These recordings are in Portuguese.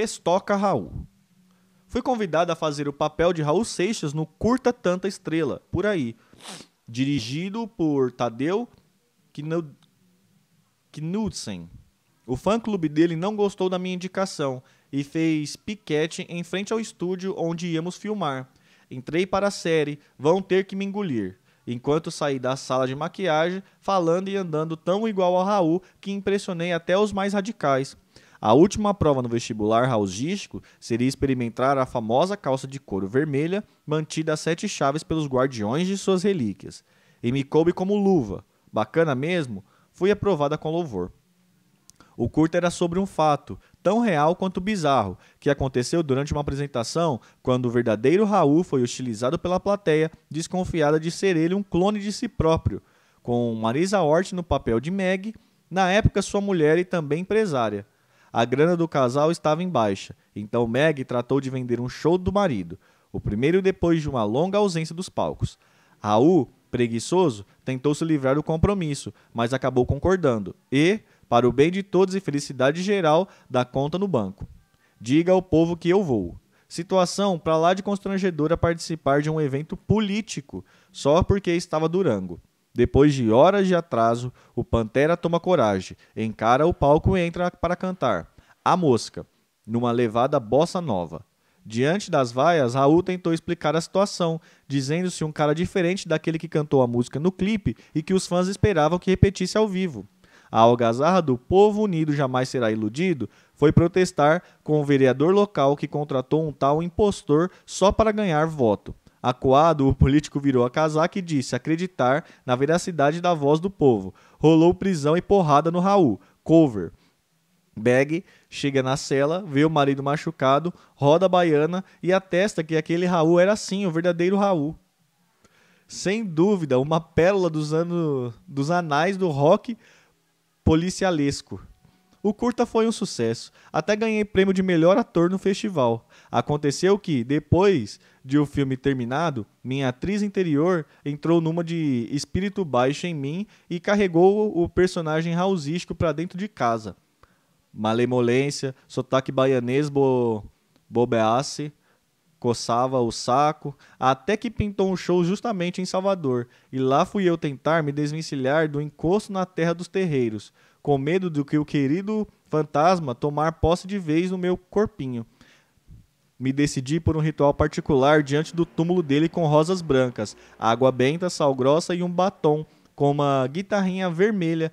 destoca Raul. Fui convidado a fazer o papel de Raul Seixas no Curta Tanta Estrela, por aí, dirigido por Tadeu Knudsen. O fã-clube dele não gostou da minha indicação e fez piquete em frente ao estúdio onde íamos filmar. Entrei para a série, vão ter que me engolir. Enquanto saí da sala de maquiagem, falando e andando tão igual ao Raul que impressionei até os mais radicais. A última prova no vestibular rausístico seria experimentar a famosa calça de couro vermelha, mantida a sete chaves pelos guardiões de suas relíquias. E me coube como luva. Bacana mesmo? Fui aprovada com louvor. O curto era sobre um fato, tão real quanto bizarro, que aconteceu durante uma apresentação quando o verdadeiro Raul foi hostilizado pela plateia, desconfiada de ser ele um clone de si próprio, com Marisa Hort no papel de Meg, na época sua mulher e também empresária a grana do casal estava em baixa, então Meg tratou de vender um show do marido, o primeiro depois de uma longa ausência dos palcos. Raul, preguiçoso, tentou se livrar do compromisso, mas acabou concordando e, para o bem de todos e felicidade geral, dá conta no banco. Diga ao povo que eu vou. Situação para lá de constrangedora participar de um evento político só porque estava Durango. Depois de horas de atraso, o Pantera toma coragem, encara o palco e entra para cantar. A Mosca, numa levada bossa nova. Diante das vaias, Raul tentou explicar a situação, dizendo-se um cara diferente daquele que cantou a música no clipe e que os fãs esperavam que repetisse ao vivo. A algazarra do povo unido jamais será iludido foi protestar com o vereador local que contratou um tal impostor só para ganhar voto. Acuado, o político virou a casaca e disse acreditar na veracidade da voz do povo. Rolou prisão e porrada no Raul. Cover. Bag chega na cela, vê o marido machucado, roda a baiana e atesta que aquele Raul era sim o verdadeiro Raul. Sem dúvida, uma pérola dos anos dos anais do rock policialesco. O curta foi um sucesso, até ganhei prêmio de melhor ator no festival. Aconteceu que, depois de o filme terminado, minha atriz interior entrou numa de espírito baixo em mim e carregou o personagem rausístico para dentro de casa. Malemolência, sotaque baianês bo... bobeace, coçava o saco, até que pintou um show justamente em Salvador, e lá fui eu tentar me desvencilhar do encosto na terra dos terreiros, com medo do que o querido fantasma tomar posse de vez no meu corpinho. Me decidi por um ritual particular diante do túmulo dele com rosas brancas, água benta, sal grossa e um batom com uma guitarrinha vermelha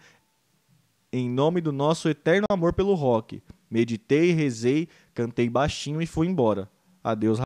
em nome do nosso eterno amor pelo rock. Meditei, rezei, cantei baixinho e fui embora. Adeus,